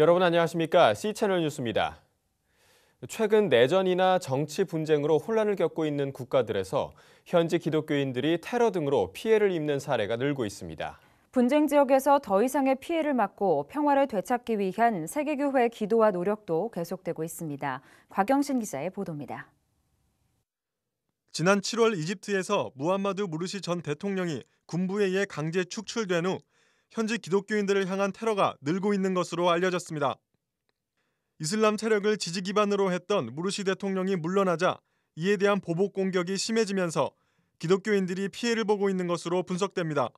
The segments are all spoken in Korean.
여러분 안녕하십니까? C채널 뉴스입니다. 최근 내전이나 정치 분쟁으로 혼란을 겪고 있는 국가들에서 현지 기독교인들이 테러 등으로 피해를 입는 사례가 늘고 있습니다. 분쟁 지역에서 더 이상의 피해를 막고 평화를 되찾기 위한 세계교회 기도와 노력도 계속되고 있습니다. 곽영신 기자의 보도입니다. 지난 7월 이집트에서 무함마드 무르시 전 대통령이 군부에 의해 강제 축출된 후 현지 기독교인들을 향한 테러가 늘고 있는 것으로 알려졌습니다. 이슬람 세력을 지지 기반으로 했던 무르시 대통령이 물러나자 이에 대한 보복 공격이 심해지면서 기독교인들이 피해를 보고 있는 것으로 분석됩니다.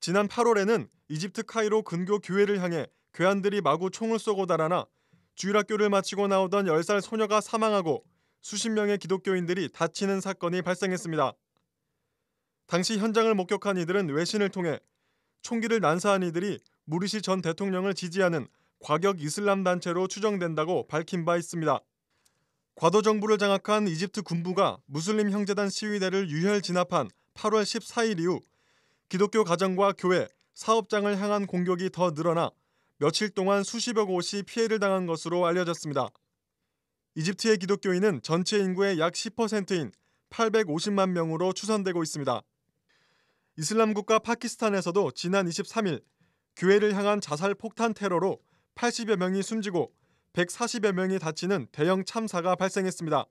지난 8월에는 이집트 카이로 근교 교회를 향해 괴한들이 마구 총을 쏘고 달아나 주일학교를 마치고 나오던 10살 소녀가 사망하고 수십 명의 기독교인들이 다치는 사건이 발생했습니다. 당시 현장을 목격한 이들은 외신을 통해 총기를 난사한 이들이 무르시 전 대통령을 지지하는 과격 이슬람 단체로 추정된다고 밝힌 바 있습니다. 과도 정부를 장악한 이집트 군부가 무슬림 형제단 시위대를 유혈 진압한 8월 14일 이후 기독교 가정과 교회, 사업장을 향한 공격이 더 늘어나 며칠 동안 수십여곳이 피해를 당한 것으로 알려졌습니다. 이집트의 기독교인은 전체 인구의 약 10%인 850만 명으로 추산되고 있습니다. 이슬람 국가 파키스탄에서도 지난 23일 교회를 향한 자살 폭탄 테러로 80여 명이 숨지고 140여 명이 다치는 대형 참사가 발생했습니다.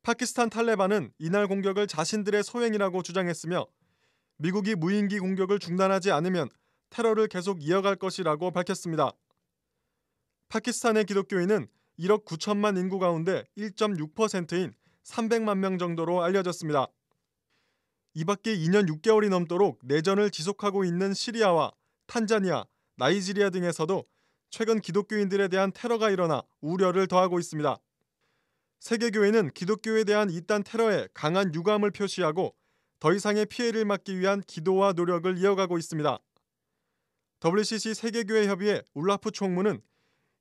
파키스탄 탈레반은 이날 공격을 자신들의 소행이라고 주장했으며 미국이 무인기 공격을 중단하지 않으면 테러를 계속 이어갈 것이라고 밝혔습니다. 파키스탄의 기독교인은 1억 9천만 인구 가운데 1.6%인 300만 명 정도로 알려졌습니다. 이밖에 2년 6개월이 넘도록 내전을 지속하고 있는 시리아와 탄자니아, 나이지리아 등에서도 최근 기독교인들에 대한 테러가 일어나 우려를 더하고 있습니다. 세계교회는 기독교에 대한 이딴 테러에 강한 유감을 표시하고 더 이상의 피해를 막기 위한 기도와 노력을 이어가고 있습니다. WCC 세계교회 협의회 울라프 총무는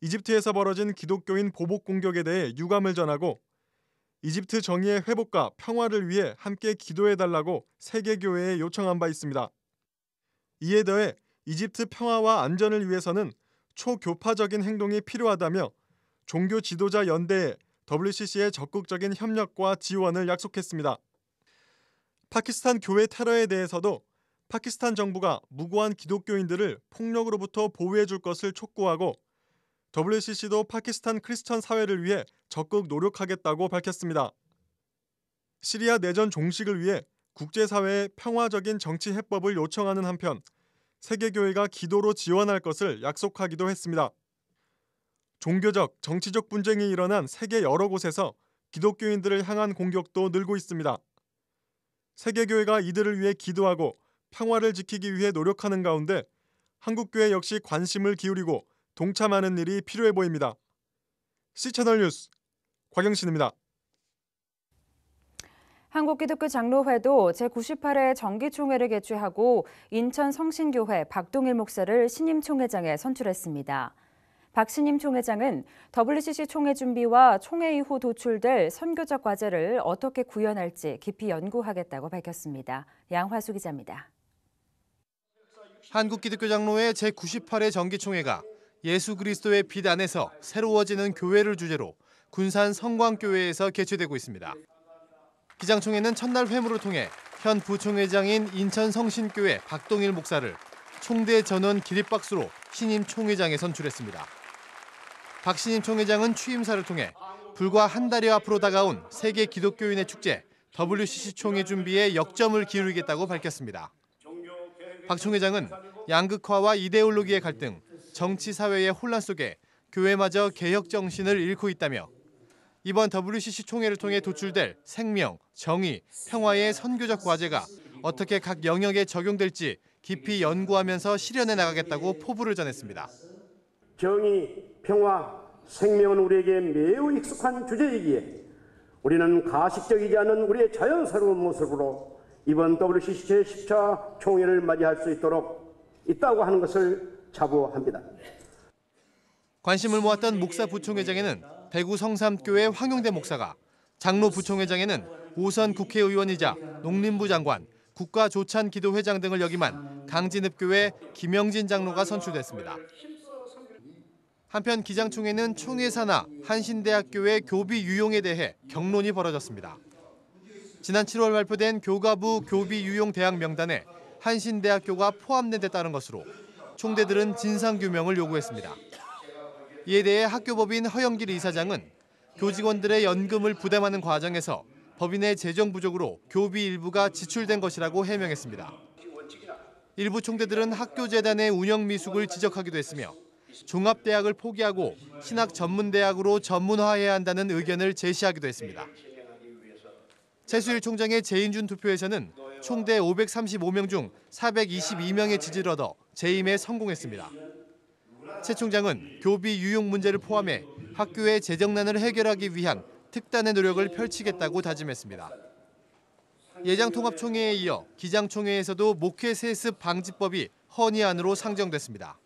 이집트에서 벌어진 기독교인 보복 공격에 대해 유감을 전하고 이집트 정의의 회복과 평화를 위해 함께 기도해 달라고 세계교회에 요청한 바 있습니다. 이에 더해 이집트 평화와 안전을 위해서는 초교파적인 행동이 필요하다며 종교 지도자 연대에 WCC의 적극적인 협력과 지원을 약속했습니다. 파키스탄 교회 테러에 대해서도 파키스탄 정부가 무고한 기독교인들을 폭력으로부터 보호해 줄 것을 촉구하고 WCC도 파키스탄 크리스천 사회를 위해 적극 노력하겠다고 밝혔습니다. 시리아 내전 종식을 위해 국제사회의 평화적인 정치 해법을 요청하는 한편 세계교회가 기도로 지원할 것을 약속하기도 했습니다. 종교적, 정치적 분쟁이 일어난 세계 여러 곳에서 기독교인들을 향한 공격도 늘고 있습니다. 세계교회가 이들을 위해 기도하고 평화를 지키기 위해 노력하는 가운데 한국교회 역시 관심을 기울이고 동참하는 일이 필요해 보입니다. C채널 뉴스 곽영신입니다. 한국기독교 장로회도 제98회 정기총회를 개최하고 인천 성신교회 박동일 목사를 신임 총회장에 선출했습니다. 박 신임 총회장은 WCC 총회 준비와 총회 이후 도출될 선교적 과제를 어떻게 구현할지 깊이 연구하겠다고 밝혔습니다. 양화수 기자입니다. 한국기독교 장로회 제98회 정기총회가 예수 그리스도의 빛 안에서 새로워지는 교회를 주제로 군산 성광교회에서 개최되고 있습니다. 기장총회는 첫날 회무를 통해 현 부총회장인 인천성신교회 박동일 목사를 총대 전원 기립박수로 신임 총회장에 선출했습니다. 박 신임 총회장은 취임사를 통해 불과 한 달여 앞으로 다가온 세계 기독교인의 축제 WCC 총회 준비에 역점을 기울이겠다고 밝혔습니다. 박 총회장은 양극화와 이데올로기의 갈등, 정치 사회의 혼란 속에 교회마저 개혁 정신을 잃고 있다며 이번 WCC 총회를 통해 도출될 생명, 정의, 평화의 선교적 과제가 어떻게 각 영역에 적용될지 깊이 연구하면서 실현해 나가겠다고 포부를 전했습니다. 정의, 평화, 생명은 우리에게 매우 익숙한 주제이기에 우리는 가식적이지 않은 우리의 자연스러운 모습으로 이번 WCC 제10차 총회를 맞이할 수 있도록 있다고 하는 것을 자부합니다. 관심을 모았던 목사 부총회장에는 대구 성삼교회 황용대 목사가 장로 부총회장에는 오선 국회의원이자 농림부 장관, 국가조찬기도회장 등을 역임한 강진읍교회 김영진 장로가 선출됐습니다. 한편 기장총회는 총회 사나 한신대학교의 교비 유용에 대해 경론이 벌어졌습니다. 지난 7월 발표된 교과부 교비 유용 대학 명단에 한신대학교가 포함된 데 따른 것으로 총대들은 진상규명을 요구했습니다. 이에 대해 학교법인 허영길 이사장은 교직원들의 연금을 부담하는 과정에서 법인의 재정 부족으로 교비 일부가 지출된 것이라고 해명했습니다. 일부 총대들은 학교재단의 운영 미숙을 지적하기도 했으며 종합대학을 포기하고 신학 전문대학으로 전문화해야 한다는 의견을 제시하기도 했습니다. 최수일 총장의 재인준 투표에서는 총대 535명 중 422명의 지지를 얻어 재임에 성공했습니다. 최 총장은 교비 유용 문제를 포함해 학교의 재정난을 해결하기 위한 특단의 노력을 펼치겠다고 다짐했습니다. 예장통합총회에 이어 기장총회에서도 목회 세습 방지법이 헌의안으로 상정됐습니다.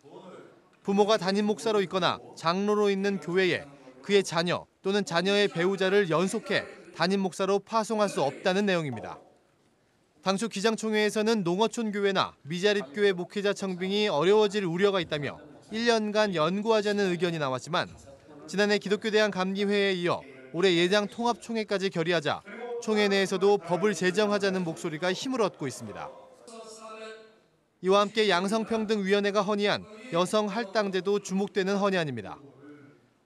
부모가 담임 목사로 있거나 장로로 있는 교회에 그의 자녀 또는 자녀의 배우자를 연속해 담임 목사로 파송할 수 없다는 내용입니다. 당초 기장총회에서는 농어촌 교회나 미자립 교회 목회자 청빙이 어려워질 우려가 있다며 1년간 연구하자는 의견이 나왔지만 지난해 기독교 대한 감기회에 이어 올해 예장 통합 총회까지 결의하자 총회 내에서도 법을 제정하자는 목소리가 힘을 얻고 있습니다. 이와 함께 양성평등위원회가 허니한 여성 할당제도 주목되는 허니안입니다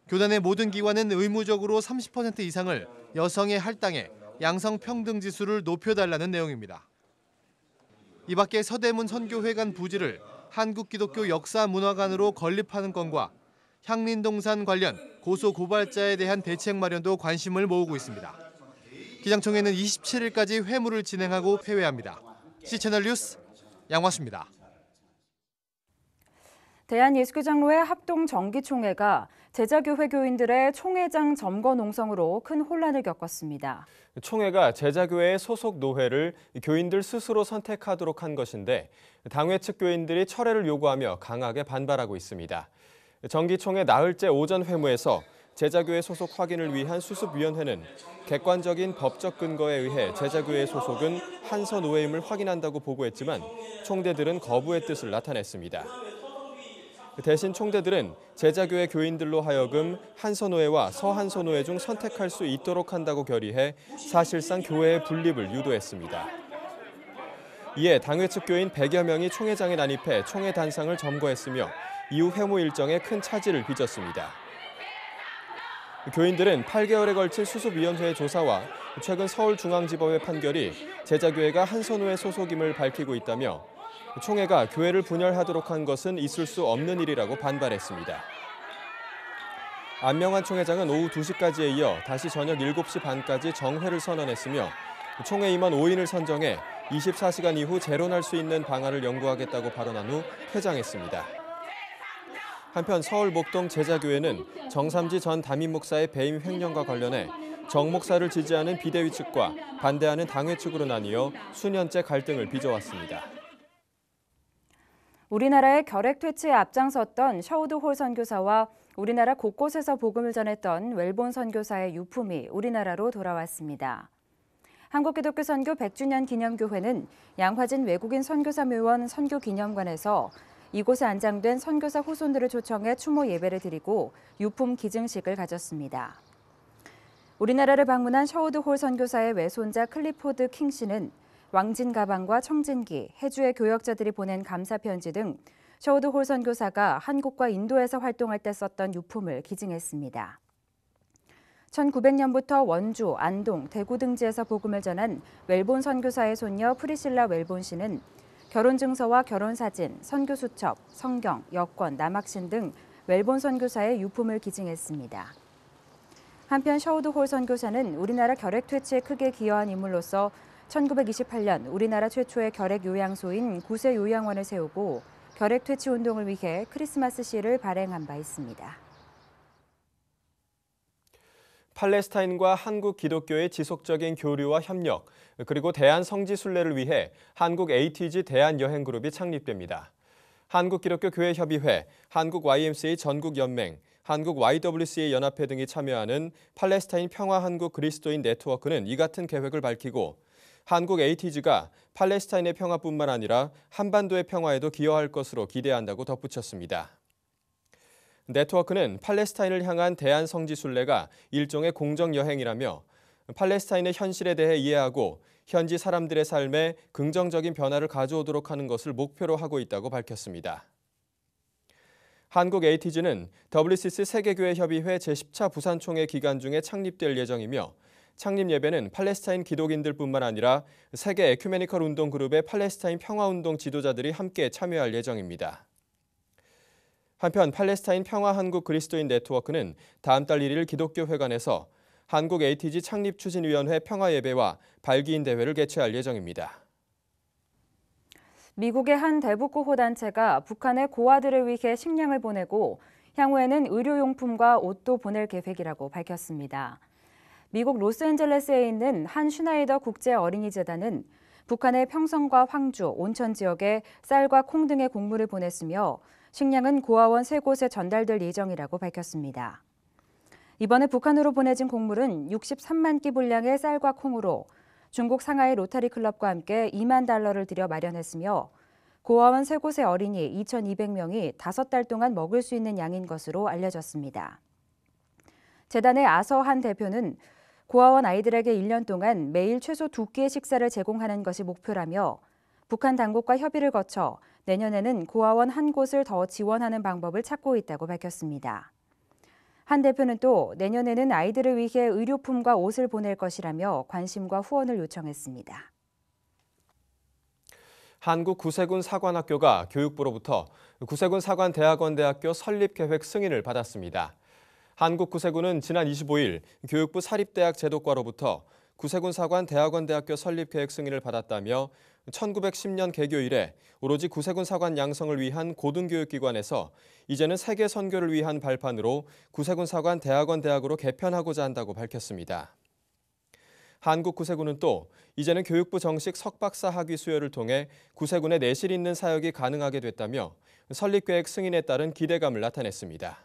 교단의 모든 기관은 의무적으로 30% 이상을 여성의 할당에 양성평등 지수를 높여달라는 내용입니다. 이 밖에 서대문 선교회관 부지를 한국기독교 역사문화관으로 건립하는 건과 향린동산 관련 고소고발자에 대한 대책 마련도 관심을 모으고 있습니다. 기장청에는 27일까지 회무를 진행하고 폐회합니다. 시채널 뉴스 양화수입니다. 대한예수교장로회 합동정기총회가 제자교회 교인들의 총회장 점거 농성으로 큰 혼란을 겪었습니다. 총회가 제자교회의 소속 노회를 교인들 스스로 선택하도록 한 것인데 당회 측 교인들이 철회를 요구하며 강하게 반발하고 있습니다. 정기총회 나흘째 오전 회무에서 제자교회 소속 확인을 위한 수습위원회는 객관적인 법적 근거에 의해 제자교회 소속은 한선 노회임을 확인한다고 보고했지만 총대들은 거부의 뜻을 나타냈습니다. 대신 총대들은 제자교회 교인들로 하여금 한선호회와 서한선호회 중 선택할 수 있도록 한다고 결의해 사실상 교회의 분립을 유도했습니다. 이에 당회 측 교인 100여 명이 총회장에 난입해 총회 단상을 점거했으며 이후 회모 일정에 큰 차질을 빚었습니다. 교인들은 8개월에 걸친 수습위원회의 조사와 최근 서울중앙지법의 판결이 제자교회가 한선호회 소속임을 밝히고 있다며 총회가 교회를 분열하도록 한 것은 있을 수 없는 일이라고 반발했습니다. 안명환 총회장은 오후 2시까지에 이어 다시 저녁 7시 반까지 정회를 선언했으며 총회 임원 5인을 선정해 24시간 이후 재론할 수 있는 방안을 연구하겠다고 발언한 후 퇴장했습니다. 한편 서울 목동 제자교회는 정삼지 전 담임 목사의 배임 횡령과 관련해 정 목사를 지지하는 비대위 측과 반대하는 당회 측으로 나뉘어 수년째 갈등을 빚어왔습니다. 우리나라의 결핵 퇴치에 앞장섰던 셔우드 홀 선교사와 우리나라 곳곳에서 복음을 전했던 웰본 선교사의 유품이 우리나라로 돌아왔습니다. 한국기독교 선교 100주년 기념교회는 양화진 외국인 선교사 묘원 선교 기념관에서 이곳에 안장된 선교사 후손들을 초청해 추모 예배를 드리고 유품 기증식을 가졌습니다. 우리나라를 방문한 셔우드 홀 선교사의 외손자 클리포드 킹 씨는 왕진 가방과 청진기, 해주의 교역자들이 보낸 감사 편지 등 셔우드 홀 선교사가 한국과 인도에서 활동할 때 썼던 유품을 기증했습니다. 1900년부터 원주, 안동, 대구 등지에서 복음을 전한 웰본 선교사의 손녀 프리실라 웰본 씨는 결혼 증서와 결혼 사진, 선교 수첩, 성경, 여권, 남학신 등 웰본 선교사의 유품을 기증했습니다. 한편 셔우드 홀 선교사는 우리나라 결핵 퇴치에 크게 기여한 인물로서 1928년 우리나라 최초의 결핵 요양소인 구세 요양원을 세우고 결핵 퇴치 운동을 위해 크리스마스 시를 발행한 바 있습니다. 팔레스타인과 한국 기독교의 지속적인 교류와 협력, 그리고 대한 성지 순례를 위해 한국 ATG 대한 여행 그룹이 창립됩니다. 한국 기독교 교회 협의회, 한국 YMCA 전국 연맹, 한국 YWCA 연합회 등이 참여하는 팔레스타인 평화 한국 그리스도인 네트워크는 이 같은 계획을 밝히고 한국 a t g 가 팔레스타인의 평화뿐만 아니라 한반도의 평화에도 기여할 것으로 기대한다고 덧붙였습니다. 네트워크는 팔레스타인을 향한 대한 성지 순례가 일종의 공정 여행이라며 팔레스타인의 현실에 대해 이해하고 현지 사람들의 삶에 긍정적인 변화를 가져오도록 하는 것을 목표로 하고 있다고 밝혔습니다. 한국 에이티는 WCC 세계교회협의회 제10차 부산총회 기간 중에 창립될 예정이며 창립 예배는 팔레스타인 기독인들뿐만 아니라 세계 에큐메니컬 운동 그룹의 팔레스타인 평화운동 지도자들이 함께 참여할 예정입니다. 한편 팔레스타인 평화 한국 그리스도인 네트워크는 다음 달 1일 기독교 회관에서 한국 ATG 창립 추진위원회 평화 예배와 발기인 대회를 개최할 예정입니다. 미국의 한 대북구호 단체가 북한의 고아들을 위해 식량을 보내고 향후에는 의료용품과 옷도 보낼 계획이라고 밝혔습니다. 미국 로스앤젤레스에 있는 한 슈나이더 국제 어린이 재단은 북한의 평성과 황주, 온천 지역에 쌀과 콩 등의 곡물을 보냈으며 식량은 고아원 세 곳에 전달될 예정이라고 밝혔습니다. 이번에 북한으로 보내진 곡물은 63만 끼 분량의 쌀과 콩으로 중국 상하이 로타리 클럽과 함께 2만 달러를 들여 마련했으며 고아원 세 곳의 어린이 2,200명이 5달 동안 먹을 수 있는 양인 것으로 알려졌습니다. 재단의 아서한 대표는 고아원 아이들에게 1년 동안 매일 최소 2끼의 식사를 제공하는 것이 목표라며 북한 당국과 협의를 거쳐 내년에는 고아원 한 곳을 더 지원하는 방법을 찾고 있다고 밝혔습니다. 한 대표는 또 내년에는 아이들을 위해 의료품과 옷을 보낼 것이라며 관심과 후원을 요청했습니다. 한국 구세군 사관학교가 교육부로부터 구세군 사관대학원대학교 설립 계획 승인을 받았습니다. 한국구세군은 지난 25일 교육부 사립대학 제도과로부터 구세군 사관 대학원대학교 설립 계획 승인을 받았다며 1910년 개교 이래 오로지 구세군 사관 양성을 위한 고등교육기관에서 이제는 세계 선교를 위한 발판으로 구세군 사관 대학원 대학으로 개편하고자 한다고 밝혔습니다. 한국 구세군은 또 이제는 교육부 정식 석박사 학위 수여를 통해 구세군의 내실 있는 사역이 가능하게 됐다며 설립 계획 승인에 따른 기대감을 나타냈습니다.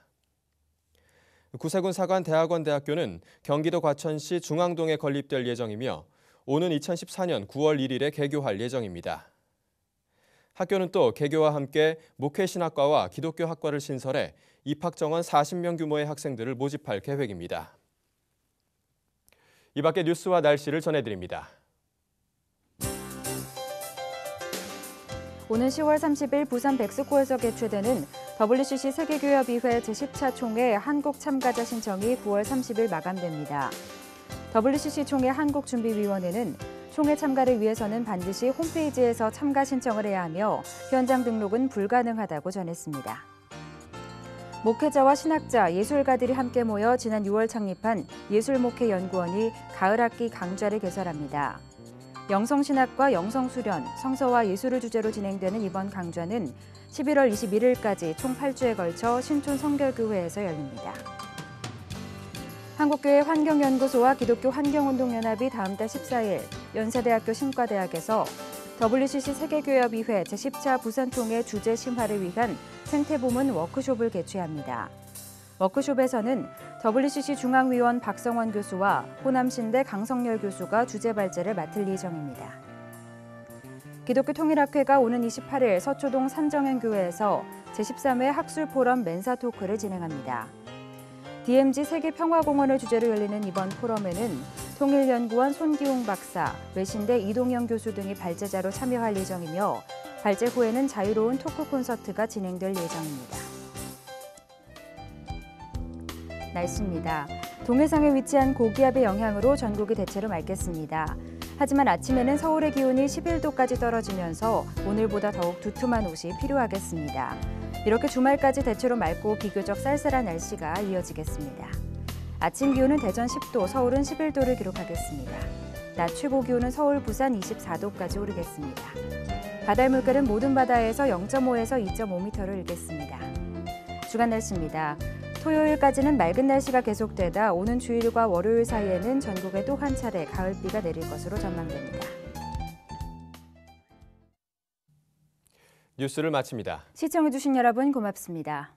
구세군 사관 대학원대학교는 경기도 과천시 중앙동에 건립될 예정이며 오는 2014년 9월 1일에 개교할 예정입니다. 학교는 또 개교와 함께 목회신학과와 기독교 학과를 신설해 입학 정원 40명 규모의 학생들을 모집할 계획입니다. 이 밖에 뉴스와 날씨를 전해드립니다. 오는 10월 30일 부산 백스코에서 개최되는 WCC 세계교협의회 제10차 총회 한국 참가자 신청이 9월 30일 마감됩니다. WCC 총회 한국준비위원회는 총회 참가를 위해서는 반드시 홈페이지에서 참가 신청을 해야 하며 현장 등록은 불가능하다고 전했습니다. 목회자와 신학자, 예술가들이 함께 모여 지난 6월 창립한 예술목회연구원이 가을학기 강좌를 개설합니다. 영성신학과 영성수련, 성서와 예술을 주제로 진행되는 이번 강좌는 11월 21일까지 총 8주에 걸쳐 신촌 성결교회에서 열립니다. 한국교회 환경연구소와 기독교 환경운동연합이 다음 달 14일 연세대학교 신과대학에서 WCC 세계교협의회 제10차 부산총회 주제 심화를 위한 생태보문 워크숍을 개최합니다. 워크숍에서는 WCC 중앙위원 박성원 교수와 호남신대 강성열 교수가 주제 발제를 맡을 예정입니다. 기독교 통일학회가 오는 28일 서초동 산정현교회에서 제13회 학술 포럼 멘사 토크를 진행합니다. DMZ 세계평화공원을 주제로 열리는 이번 포럼에는 통일연구원 손기웅 박사, 외신대 이동영 교수 등이 발제자로 참여할 예정이며 발제 후에는 자유로운 토크 콘서트가 진행될 예정입니다. 날씨입니다. 동해상에 위치한 고기압의 영향으로 전국이 대체로 맑겠습니다. 하지만 아침에는 서울의 기온이 11도까지 떨어지면서 오늘보다 더욱 두툼한 옷이 필요하겠습니다. 이렇게 주말까지 대체로 맑고 비교적 쌀쌀한 날씨가 이어지겠습니다. 아침 기온은 대전 10도, 서울은 11도를 기록하겠습니다. 낮 최고 기온은 서울, 부산 24도까지 오르겠습니다. 바다의 물결은 모든 바다에서 0.5에서 2.5m를 일겠습니다. 주간 날씨입니다. 토요일까지는 맑은 날씨가 계속되다 오는 주일과 월요일 사이에는 전국에 또 한 차례 가을비가 내릴 것으로 전망됩니다. 뉴스를 마칩니다. 시청해주신 여러분 고맙습니다.